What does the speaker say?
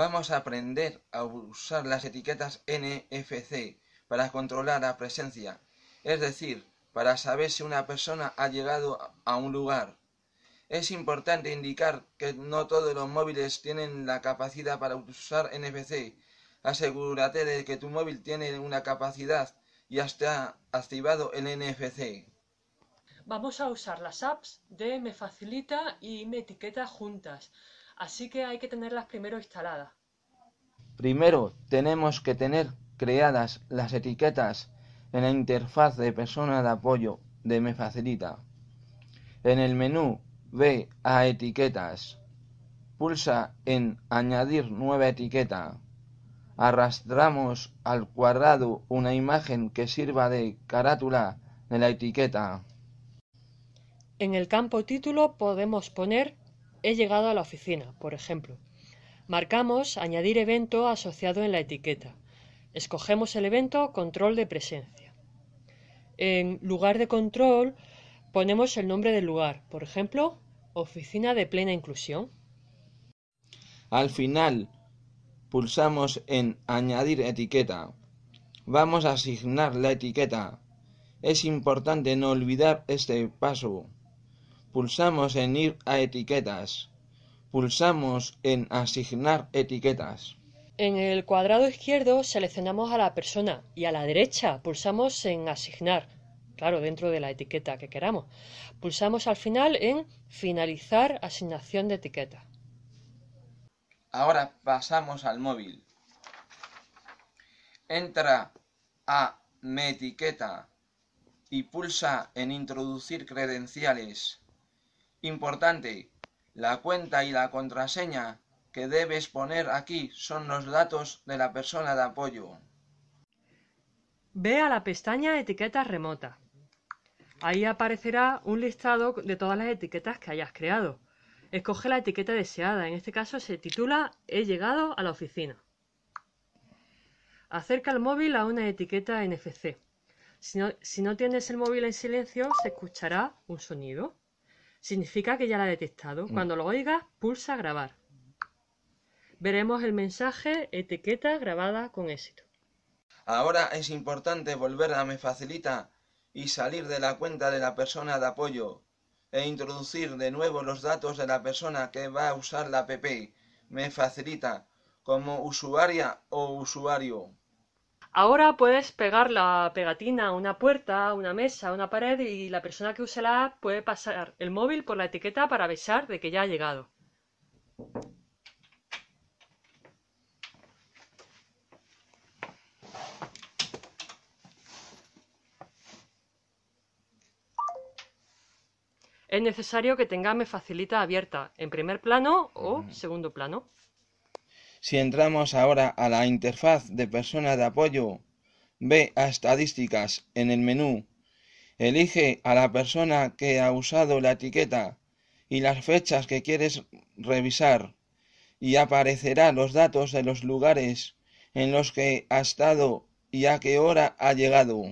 Vamos a aprender a usar las etiquetas NFC para controlar la presencia, es decir, para saber si una persona ha llegado a un lugar. Es importante indicar que no todos los móviles tienen la capacidad para usar NFC. Asegúrate de que tu móvil tiene una capacidad y está activado el NFC. Vamos a usar las apps de Me Facilita y Me Etiqueta juntas. Así que hay que tenerlas primero instaladas. Primero tenemos que tener creadas las etiquetas en la interfaz de persona de apoyo de MeFacilita. En el menú Ve a etiquetas. Pulsa en Añadir nueva etiqueta. Arrastramos al cuadrado una imagen que sirva de carátula de la etiqueta. En el campo título podemos poner he llegado a la oficina, por ejemplo. Marcamos añadir evento asociado en la etiqueta. Escogemos el evento control de presencia. En lugar de control ponemos el nombre del lugar, por ejemplo, oficina de plena inclusión. Al final pulsamos en añadir etiqueta. Vamos a asignar la etiqueta. Es importante no olvidar este paso. Pulsamos en ir a etiquetas. Pulsamos en asignar etiquetas. En el cuadrado izquierdo seleccionamos a la persona y a la derecha pulsamos en asignar, claro, dentro de la etiqueta que queramos. Pulsamos al final en finalizar asignación de etiqueta. Ahora pasamos al móvil. Entra a Mi etiqueta y pulsa en introducir credenciales. Importante, la cuenta y la contraseña que debes poner aquí son los datos de la persona de apoyo. Ve a la pestaña Etiquetas remota. Ahí aparecerá un listado de todas las etiquetas que hayas creado. Escoge la etiqueta deseada. En este caso se titula He llegado a la oficina. Acerca el móvil a una etiqueta NFC. si no tienes el móvil en silencio, se escuchará un sonido significa que ya la ha detectado. Mm. Cuando lo oigas, pulsa grabar. Veremos el mensaje etiqueta grabada con éxito. Ahora es importante volver a Me Facilita y salir de la cuenta de la persona de apoyo e introducir de nuevo los datos de la persona que va a usar la app. Me Facilita como usuaria o usuario. Ahora puedes pegar la pegatina a una puerta, a una mesa, a una pared y la persona que use la app puede pasar el móvil por la etiqueta para avisar de que ya ha llegado. Es necesario que mi facilita abierta en primer plano o mm. segundo plano. Si entramos ahora a la interfaz de persona de apoyo, ve a estadísticas en el menú, elige a la persona que ha usado la etiqueta y las fechas que quieres revisar y aparecerá los datos de los lugares en los que ha estado y a qué hora ha llegado.